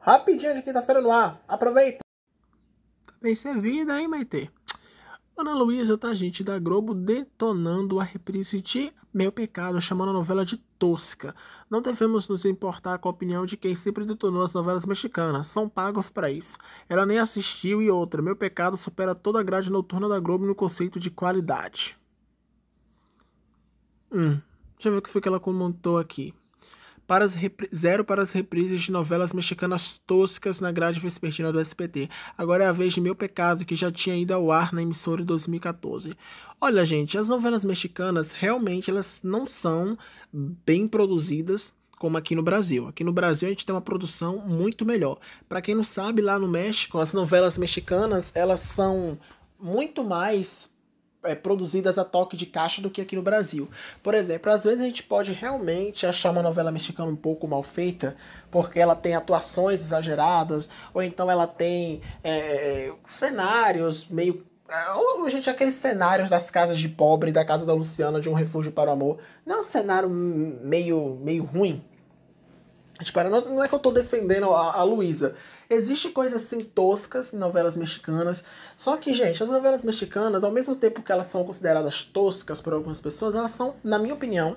Rapidinho de é quinta-feira no ar. Aproveita. Tá bem servida, hein, Maitê? Ana Luísa, tá, gente, da Globo detonando a reprise de Meu Pecado, chamando a novela de tosca. Não devemos nos importar com a opinião de quem sempre detonou as novelas mexicanas, são pagos para isso. Ela nem assistiu e outra, Meu Pecado supera toda a grade noturna da Globo no conceito de qualidade. Hum, deixa eu ver o que foi que ela comentou aqui para as zero para as reprises de novelas mexicanas toscas na grade vespertina do SBT. Agora é a vez de Meu Pecado, que já tinha ido ao ar na emissora em 2014. Olha, gente, as novelas mexicanas realmente elas não são bem produzidas como aqui no Brasil. Aqui no Brasil a gente tem uma produção muito melhor. Para quem não sabe, lá no México, as novelas mexicanas, elas são muito mais é, produzidas a toque de caixa do que aqui no Brasil. Por exemplo, às vezes a gente pode realmente achar uma novela mexicana um pouco mal feita, porque ela tem atuações exageradas, ou então ela tem é, é cenários meio. É, ou, gente, aqueles cenários das casas de pobre, da casa da Luciana, de um refúgio para o amor. Não é um cenário meio, meio ruim. Tipo, não, não é que eu estou defendendo a, a Luísa, existe coisas assim toscas em novelas mexicanas. Só que, gente, as novelas mexicanas, ao mesmo tempo que elas são consideradas toscas por algumas pessoas, elas são, na minha opinião,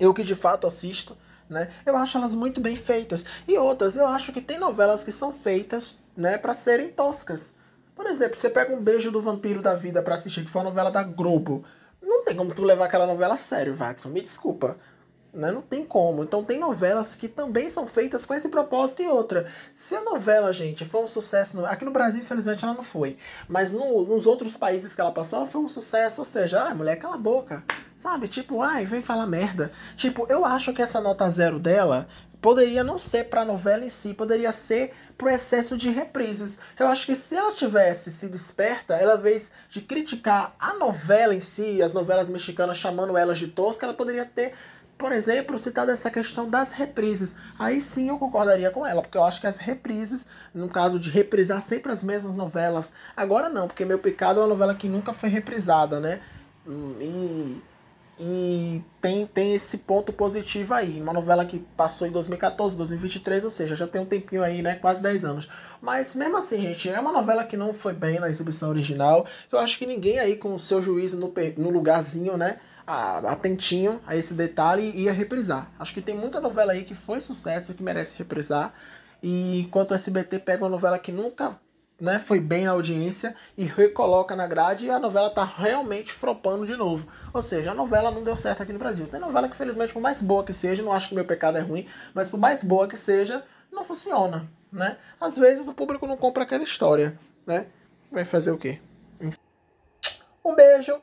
eu que de fato assisto, né? Eu acho elas muito bem feitas. E outras, eu acho que tem novelas que são feitas, né, para serem toscas. Por exemplo, você pega um beijo do vampiro da vida para assistir, que foi uma novela da Globo. Não tem como tu levar aquela novela a sério, Watson. Me desculpa. Né? Não tem como. Então tem novelas que também são feitas com esse propósito e outra. Se a novela, gente, foi um sucesso. No... Aqui no Brasil, infelizmente, ela não foi. Mas no, nos outros países que ela passou, ela foi um sucesso. Ou seja, ah, mulher, cala a boca. Sabe? Tipo, ai, vem falar merda. Tipo, eu acho que essa nota zero dela poderia não ser para a novela em si, poderia ser pro excesso de reprises. Eu acho que se ela tivesse sido esperta, ela vez de criticar a novela em si, as novelas mexicanas chamando elas de tosca, ela poderia ter por exemplo, citado essa questão das reprises. Aí sim eu concordaria com ela, porque eu acho que as reprises, no caso de reprisar sempre as mesmas novelas, agora não, porque Meu Picado é uma novela que nunca foi reprisada, né? E, e tem, tem esse ponto positivo aí. Uma novela que passou em 2014, 2023, ou seja, já tem um tempinho aí, né? Quase 10 anos. Mas mesmo assim, gente, é uma novela que não foi bem na exibição original. Eu acho que ninguém aí com o seu juízo no, no lugarzinho, né? atentinho a esse detalhe e ia reprisar. Acho que tem muita novela aí que foi sucesso, que merece reprisar. E enquanto o SBT pega uma novela que nunca né, foi bem na audiência e recoloca na grade e a novela tá realmente fropando de novo. Ou seja, a novela não deu certo aqui no Brasil. Tem novela que, felizmente, por mais boa que seja, não acho que meu pecado é ruim, mas por mais boa que seja, não funciona, né? Às vezes o público não compra aquela história, né? Vai fazer o quê?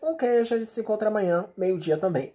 um queijo. A gente se encontra amanhã, meio-dia também.